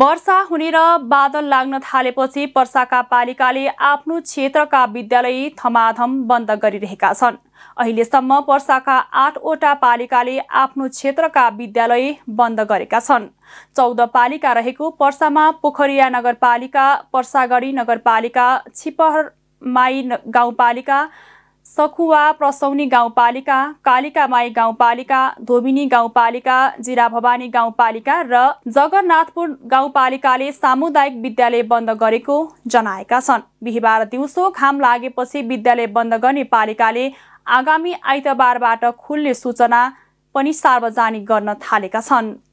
वर्षा हुने र बादल लाग्न थालेपछि पर्साका पालिकाले आफ्नो क्षेत्रका विद्यालय थमाधम बन्द गरिरहेका छन् अहिलेसम्म पर्साका आठवटा पालिकाले आफ्नो क्षेत्रका विद्यालय बन्द गरेका छन् चौध पालिका रहेको पर्सामा पोखरिया नगरपालिका पर्सागढी नगरपालिका माई गाउँपालिका सखुवा प्रसौनी गाउँपालिका कालिकामाई गाउँपालिका धोबिनी गाउँपालिका जिरा भवानी गाउँपालिका र जगन्नाथपुर गाउँपालिकाले सामुदायिक विद्यालय बन्द गरेको जनाएका छन् बिहिबार दिउँसो घाम लागेपछि विद्यालय बन्द गर्ने पालिकाले आगामी आइतबारबाट खुल्ने सूचना पनि सार्वजनिक गर्न थालेका छन्